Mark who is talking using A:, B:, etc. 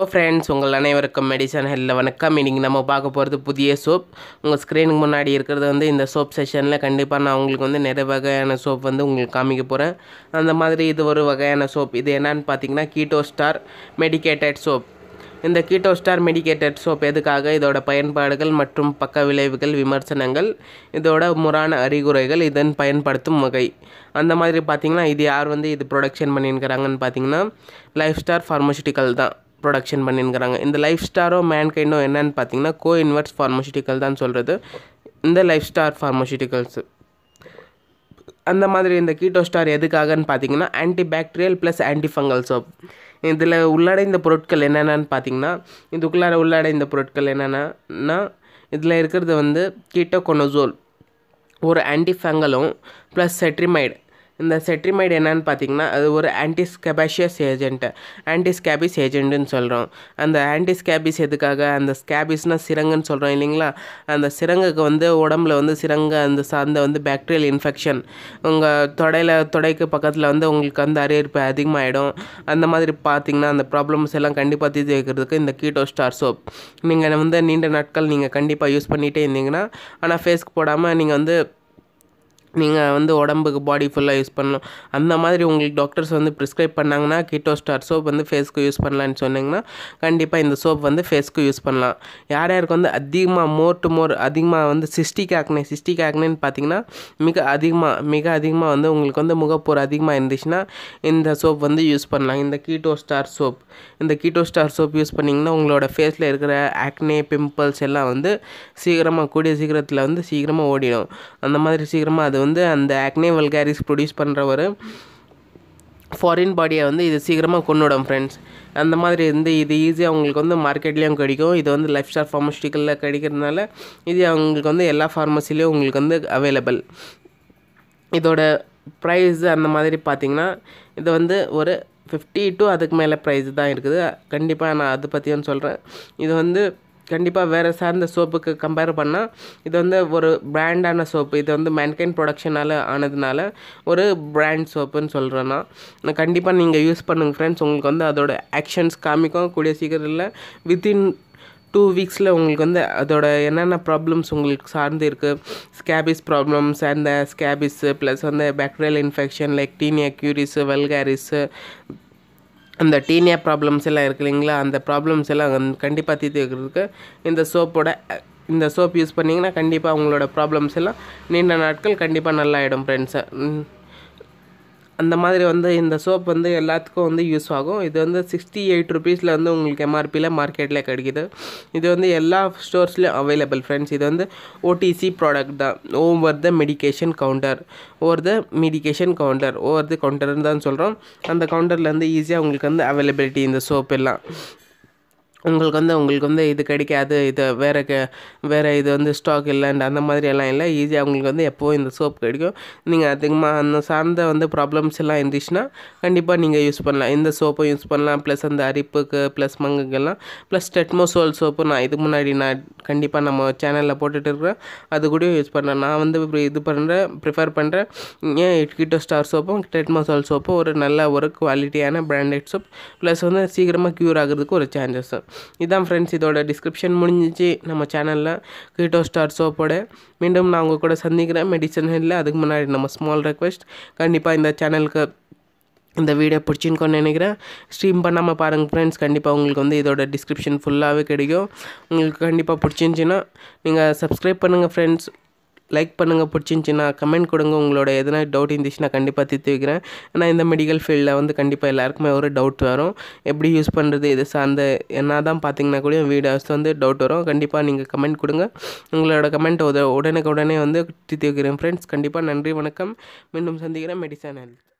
A: hello friends உங்கள் அனைவருக்கும் medicine ஹெல்ல வணக்கம் இன்றைக்கி நம்ம பார்க்க போகிறது புதிய சோப் உங்கள் ஸ்க்ரீனுக்கு முன்னாடி இருக்கிறது வந்து இந்த சோப் செஷனில் கண்டிப்பாக நான் உங்களுக்கு வந்து நிறைய வகையான சோப் வந்து உங்களுக்கு காமிக்க போகிறேன் அந்த மாதிரி இது ஒரு வகையான சோப் இது என்னன்னு பார்த்தீங்கன்னா கீட்டோ ஸ்டார் மெடிக்கேட்டட் சோப் இந்த கீட்டோ ஸ்டார் மெடிக்கேட்டட் சோப் எதுக்காக இதோட பயன்பாடுகள் மற்றும் பக்க விளைவுகள் விமர்சனங்கள் இதோட முறான அறிகுறைகள் இதன் பயன்படுத்தும் வகை அந்த மாதிரி பார்த்திங்கன்னா இது யார் வந்து இது ப்ரொடக்ஷன் பண்ணியிருக்கிறாங்கன்னு பார்த்தீங்கன்னா லைஃப் ஸ்டார் ஃபார்மசூட்டிக்கல் தான் ப்ரொடக்ஷன் பண்ணியிருக்கிறாங்க இந்த லைஃப் ஸ்டாரோ மேன்கைண்டோ என்னன்னு பார்த்தீங்கன்னா கோ இன்வெர்ஸ் ஃபார்மசூட்டிக்கல் தான் சொல்கிறது இந்த லைஃப் ஸ்டார் ஃபார்மசூட்டிக்கல்ஸு அந்த மாதிரி இந்த கீட்டோ ஸ்டார் எதுக்காகன்னு பார்த்தீங்கன்னா anti plus anti fungal soap இதில் உள்ளடைந்த பொருட்கள் என்னென்னு பார்த்தீங்கன்னா இதுக்குள்ளார உள்ளடைந்த பொருட்கள் என்னென்னா இதில் இருக்கிறது வந்து கீட்டோ கொனோசோல் ஒரு ஆன்டிஃபங்கலும் ப்ளஸ் செட்ரிமைடு இந்த செட்ரிமைடு என்னன்னு பார்த்தீங்கன்னா அது ஒரு ஆன்டிஸ்கேபாஷியஸ் ஏஜென்ட்டு ஆன்டிஸ்கேபிஸ் ஏஜென்ட்டுன்னு சொல்கிறோம் அந்த ஆன்டிஸ்கேபிஸ் எதுக்காக அந்த ஸ்கேபிஸ்னால் சிரங்குன்னு சொல்கிறோம் இல்லைங்களா அந்த சிரங்குக்கு வந்து உடம்புல வந்து சிரங்க அந்த சார்ந்த வந்து பேக்டீரியல் இன்ஃபெக்ஷன் உங்கள் தொடையில் தொடைக்கு பக்கத்தில் வந்து உங்களுக்கு வந்து அரியர்ப்பு அதிகமாகிடும் அந்த மாதிரி பார்த்தீங்கன்னா அந்த ப்ராப்ளம்ஸ் எல்லாம் கண்டிப்பாக தீர்த்து வைக்கிறதுக்கு இந்த கீட்டோ ஸ்டார் சோப் நீங்கள் வந்து நீண்ட நாட்கள் நீங்கள் கண்டிப்பாக யூஸ் பண்ணிகிட்டே இருந்தீங்கன்னா ஆனால் ஃபேஸ்க்கு போடாமல் நீங்கள் வந்து நீங்கள் வந்து உடம்புக்கு பாடி ஃபுல்லாக யூஸ் பண்ணணும் அந்த மாதிரி உங்களுக்கு டாக்டர்ஸ் வந்து ப்ரிஸ்கிரைப் பண்ணாங்கன்னா கீட்டோ ஸ்டார் சோப் வந்து ஃபேஸ்க்கு யூஸ் பண்ணலான்னு சொன்னிங்கன்னா கண்டிப்பாக இந்த சோப் வந்து ஃபேஸ்க்கு யூஸ் பண்ணலாம் யார் யாருக்கு வந்து அதிகமாக மோர் டு மோர் அதிகமாக வந்து சிஸ்டிக் ஆக்னே சிஸ்டிக் ஆக்னேன்னு பார்த்தீங்கன்னா மிக அதிகமாக மிக அதிகமாக வந்து உங்களுக்கு வந்து முகப்பூர் அதிகமாக இருந்துச்சுன்னா இந்த சோப் வந்து யூஸ் பண்ணலாம் இந்த கீட்டோ ஸ்டார் சோப் இந்த கீட்டோ ஸ்டார் சோப் யூஸ் பண்ணிங்கன்னா உங்களோட ஃபேஸில் இருக்கிற ஆக்னே பிம்பிள்ஸ் எல்லாம் வந்து சீக்கிரமாக கூடிய சீக்கிரத்தில் வந்து சீக்கிரமாக ஓடிடும் அந்த மாதிரி சீக்கிரமாக அது வந்து அந்த ஆக்னே வல்காரிஸ் ப்ரொடியூஸ் பண்ணுறவர் ஃபாரின் பாடியை வந்து இது சீக்கிரமாக கொண்டுவிடும் ஃப்ரெண்ட்ஸ் அந்த மாதிரி இருந்து இது ஈஸியாக அவங்களுக்கு வந்து மார்க்கெட்லேயும் கிடைக்கும் இது வந்து லைஃப் ஸ்டார் ஃபார்மஸ்டிக்கலில் கிடைக்கிறதுனால இது அவங்களுக்கு வந்து எல்லா ஃபார்மசிலையும் உங்களுக்கு வந்து அவைலபிள் இதோட ப்ரைஸ் அந்த மாதிரி பார்த்திங்கன்னா இது வந்து ஒரு ஃபிஃப்டி டு அதுக்கு மேலே ப்ரைஸ் தான் இருக்குது கண்டிப்பாக நான் அதை பற்றியும் சொல்கிறேன் இது வந்து கண்டிப்பாக வேறு சார்ந்த சோப்புக்கு கம்பேர் பண்ணால் இது வந்து ஒரு பிராண்டான சோப்பு இது வந்து மென்கைன் ப்ரொடக்ஷனால் ஆனதுனால ஒரு பிராண்ட் சோப்புன்னு சொல்கிறேன்னா கண்டிப்பாக நீங்கள் யூஸ் பண்ணுங்கள் ஃப்ரெண்ட்ஸ் உங்களுக்கு வந்து அதோட ஆக்ஷன்ஸ் காமிக்கும் கூடிய சீக்கிரம் இல்லை வித்தின் டூ வீக்ஸில் உங்களுக்கு வந்து அதோட என்னென்ன ப்ராப்ளம்ஸ் உங்களுக்கு சார்ந்து இருக்குது ஸ்கேபிஸ் ப்ராப்ளம்ஸ் அந்த ஸ்கேபிஸு ப்ளஸ் வந்து bacterial infection like tinea cruris vulgaris அந்த டீனியா ப்ராப்ளம்ஸ் எல்லாம் இருக்கு இல்லைங்களா அந்த ப்ராப்ளம்ஸ் எல்லாம் கண்டிப்பாக தீர்த்து வைக்கிறதுக்கு இந்த சோப்போட இந்த சோப் யூஸ் பண்ணிங்கன்னா கண்டிப்பாக உங்களோட ப்ராப்ளம்ஸ் எல்லாம் நீண்ட நாட்கள் கண்டிப்பாக நல்லாயிடும் ஃப்ரெண்ட்ஸை அந்த மாதிரி வந்து இந்த சோப் வந்து எல்லாத்துக்கும் வந்து யூஸ் ஆகும் இது வந்து சிக்ஸ்டி எயிட் ருபீஸில் வந்து உங்களுக்கு எம்ஆர்பியில் மார்க்கெட்டில் கிடைக்கிது இது வந்து எல்லா ஸ்டோர்ஸ்லேயும் அவைலபிள் ஃப்ரெண்ட்ஸ் இது வந்து ஓடிசி ப்ராடக்ட் தான் over the medication counter over the medication counter over the கவுண்டர்னு தான் சொல்கிறோம் அந்த கவுண்டர்லேருந்து ஈஸியாக உங்களுக்கு வந்து அவைலபிலிட்டி இந்த சோப் எல்லாம் உங்களுக்கு வந்து உங்களுக்கு வந்து இது கிடைக்காது இது வேறு க வேறு இது வந்து ஸ்டாக் இல்லைன்ற அந்த மாதிரி எல்லாம் இல்லை ஈஸியாக உங்களுக்கு வந்து எப்போவும் இந்த சோப் கிடைக்கும் நீங்கள் அதிகமாக அந்த சார்ந்த வந்து ப்ராப்ளம்ஸ் எல்லாம் இருந்துச்சுன்னா கண்டிப்பாக நீங்கள் யூஸ் பண்ணலாம் இந்த சோப்பை யூஸ் பண்ணலாம் ப்ளஸ் அந்த அரிப்புக்கு ப்ளஸ் மங்குக்கெல்லாம் ப்ளஸ் டெட்மோசோல் சோப்பு நான் இதுக்கு முன்னாடி நான் கண்டிப்பாக நம்ம சேனலில் போட்டுட்டு இருக்கிறேன் அது கூட யூஸ் பண்ணுறேன் நான் வந்து இது பண்ணுறேன் ப்ரிஃபர் பண்ணுறேன் ஏன் கிட்டோ ஸ்டார் சோப்பும் டெட்மோசால் சோப்பும் ஒரு நல்ல ஒரு குவாலிட்டியான பிராண்டட் சோப் ப்ளஸ் வந்து சீக்கிரமாக க்யூர் ஆகிறதுக்கு ஒரு சான்சஸ் இதான் ஃப்ரெண்ட்ஸ் இதோட டிஸ்கிரிப்ஷன் முடிஞ்சிச்சு நம்ம சேனலில் கீட்டோ ஸ்டார் சோப்போட மீண்டும் நான் உங்கள் கூட சந்திக்கிறேன் மெடிசன் ஹெல்ல அதுக்கு முன்னாடி நம்ம ஸ்மால் ரெக்வெஸ்ட் கண்டிப்பாக இந்த சேனலுக்கு இந்த வீடியோ பிடிச்சின்னு நினைக்கிறேன் ஸ்ட்ரீம் பண்ணாமல் பாருங்கள் ஃப்ரெண்ட்ஸ் கண்டிப்பாக உங்களுக்கு வந்து இதோட டிஸ்கிரிப்ஷன் ஃபுல்லாகவே கிடைக்கும் உங்களுக்கு கண்டிப்பாக பிடிச்சிருந்துச்சின்னா நீங்கள் சப்ஸ்கிரைப் பண்ணுங்கள் ஃப்ரெண்ட்ஸ் லைக் பண்ணுங்கள் பிடிச்சிருந்துச்சின்னா கமெண்ட் கொடுங்க உங்களோட எதனா டவுட் இருந்துச்சுன்னா கண்டிப்பாக தீர்த்து வைக்கிறேன் ஏன்னா இந்த மெடிக்கல் ஃபீல்டில் வந்து கண்டிப்பாக எல்லாருக்குமே ஒரு டவுட் வரும் எப்படி யூஸ் பண்ணுறது இது சார்ந்த என்ன தான் பார்த்தீங்கன்னா கூட வீடியோஸ் வந்து டவுட் வரும் கண்டிப்பாக நீங்கள் கமெண்ட் கொடுங்க உங்களோட கமெண்ட் உடனுக்கு உடனே வந்து தீர்த்து வைக்கிறேன் ஃப்ரெண்ட்ஸ் கண்டிப்பாக நன்றி வணக்கம் மீண்டும் சந்திக்கிறேன் மெடிசன் ஹெல்த்